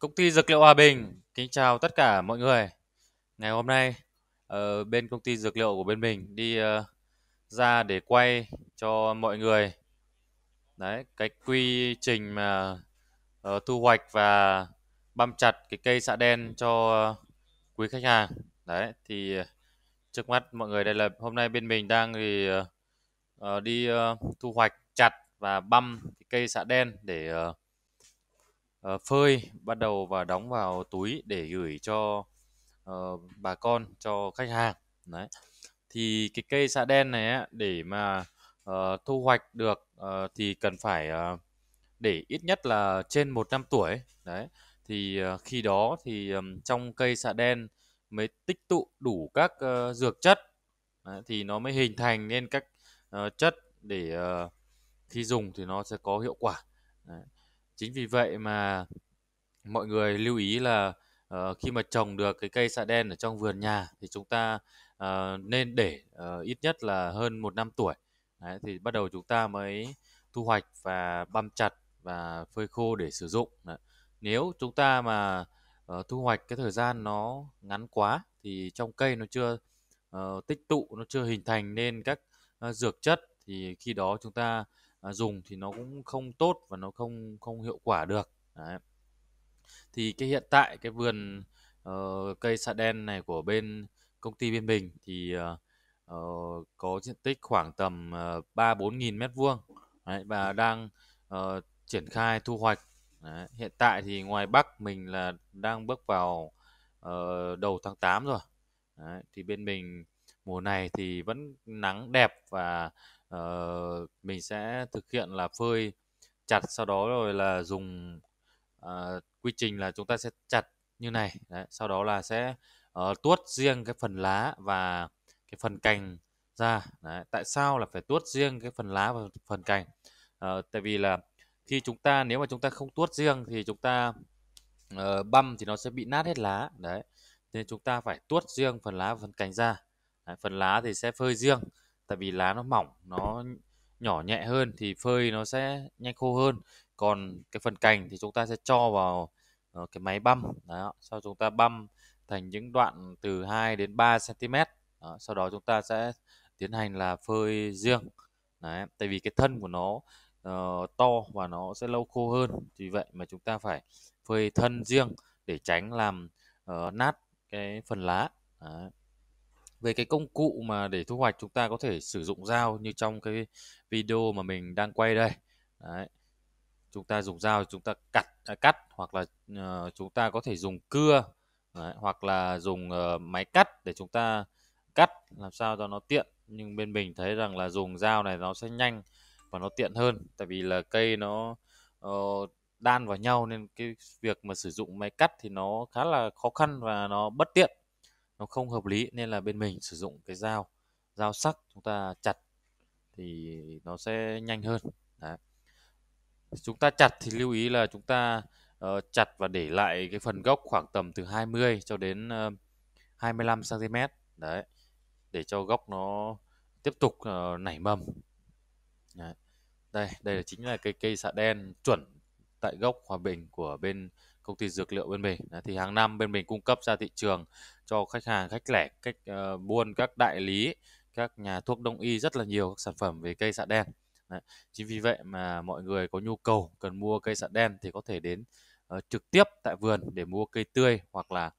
Công ty Dược liệu Hòa Bình kính chào tất cả mọi người. Ngày hôm nay ở ờ, bên công ty dược liệu của bên mình đi ờ, ra để quay cho mọi người đấy cái quy trình mà ờ, thu hoạch và băm chặt cái cây xạ đen cho quý khách hàng. Đấy thì trước mắt mọi người đây là hôm nay bên mình đang thì đi thu hoạch chặt và băm cái cây xạ đen để uh, Ờ, phơi bắt đầu và đóng vào túi để gửi cho uh, bà con cho khách hàng đấy thì cái cây xạ đen này để mà uh, thu hoạch được uh, thì cần phải uh, để ít nhất là trên một năm tuổi đấy thì uh, khi đó thì um, trong cây xạ đen mới tích tụ đủ các uh, dược chất đấy, thì nó mới hình thành nên các uh, chất để uh, khi dùng thì nó sẽ có hiệu quả đấy chính vì vậy mà mọi người lưu ý là uh, khi mà trồng được cái cây xạ đen ở trong vườn nhà thì chúng ta uh, nên để uh, ít nhất là hơn một năm tuổi Đấy, thì bắt đầu chúng ta mới thu hoạch và băm chặt và phơi khô để sử dụng Đấy. nếu chúng ta mà uh, thu hoạch cái thời gian nó ngắn quá thì trong cây nó chưa uh, tích tụ nó chưa hình thành nên các uh, dược chất thì khi đó chúng ta À, dùng thì nó cũng không tốt và nó không không hiệu quả được Đấy. thì cái hiện tại cái vườn uh, cây xạ đen này của bên công ty bên mình thì uh, có diện tích khoảng tầm ba bốn nghìn mét vuông và đang uh, triển khai thu hoạch Đấy. hiện tại thì ngoài Bắc mình là đang bước vào uh, đầu tháng 8 rồi Đấy. thì bên mình mùa này thì vẫn nắng đẹp và Ờ, mình sẽ thực hiện là phơi chặt sau đó rồi là dùng uh, quy trình là chúng ta sẽ chặt như này Đấy, sau đó là sẽ uh, tuốt riêng cái phần lá và cái phần cành ra Đấy, tại sao là phải tuốt riêng cái phần lá và phần cành uh, tại vì là khi chúng ta nếu mà chúng ta không tuốt riêng thì chúng ta uh, băm thì nó sẽ bị nát hết lá đấy nên chúng ta phải tuốt riêng phần lá và phần cành ra đấy, phần lá thì sẽ phơi riêng tại vì lá nó mỏng nó nhỏ nhẹ hơn thì phơi nó sẽ nhanh khô hơn còn cái phần cành thì chúng ta sẽ cho vào ờ, cái máy băm đó. sau chúng ta băm thành những đoạn từ 2 đến 3 cm đó. sau đó chúng ta sẽ tiến hành là phơi riêng Đấy. tại vì cái thân của nó uh, to và nó sẽ lâu khô hơn vì vậy mà chúng ta phải phơi thân riêng để tránh làm uh, nát cái phần lá Đấy về cái công cụ mà để thu hoạch chúng ta có thể sử dụng dao như trong cái video mà mình đang quay đây Đấy. chúng ta dùng dao chúng ta cắt à, cắt hoặc là uh, chúng ta có thể dùng cưa Đấy. hoặc là dùng uh, máy cắt để chúng ta cắt làm sao cho nó tiện nhưng bên mình thấy rằng là dùng dao này nó sẽ nhanh và nó tiện hơn tại vì là cây nó uh, đan vào nhau nên cái việc mà sử dụng máy cắt thì nó khá là khó khăn và nó bất tiện nó không hợp lý nên là bên mình sử dụng cái dao dao sắc chúng ta chặt thì nó sẽ nhanh hơn Đấy. chúng ta chặt thì lưu ý là chúng ta uh, chặt và để lại cái phần gốc khoảng tầm từ 20 cho đến uh, 25 cm đấy để cho gốc nó tiếp tục uh, nảy mầm đấy. đây đây là chính là cây cây xạ đen chuẩn tại gốc Hòa Bình của bên công ty dược liệu bên mình thì hàng năm bên mình cung cấp ra thị trường cho khách hàng khách lẻ cách uh, ờ, buôn các đại lý các nhà thuốc đông y rất là nhiều các sản phẩm về cây xạ đen Đấy. chính vì vậy mà mọi người có nhu cầu cần mua cây xạ đen thì có thể đến uh, trực tiếp tại vườn để mua cây tươi hoặc là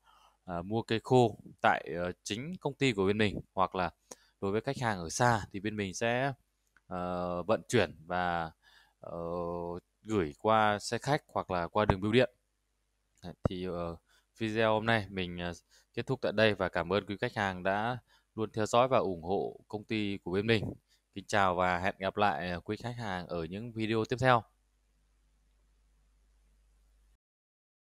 uh, mua cây khô tại uh, chính công ty của bên mình hoặc là đối với khách hàng ở xa thì bên mình sẽ uh, vận chuyển và uh, gửi qua xe khách hoặc là qua đường bưu điện thì ờ, video hôm nay mình ờ, kết thúc tại đây và cảm ơn quý khách hàng đã luôn theo dõi và ủng hộ công ty của bên mình kính chào và hẹn gặp lại ờ, quý khách hàng ở những video tiếp theo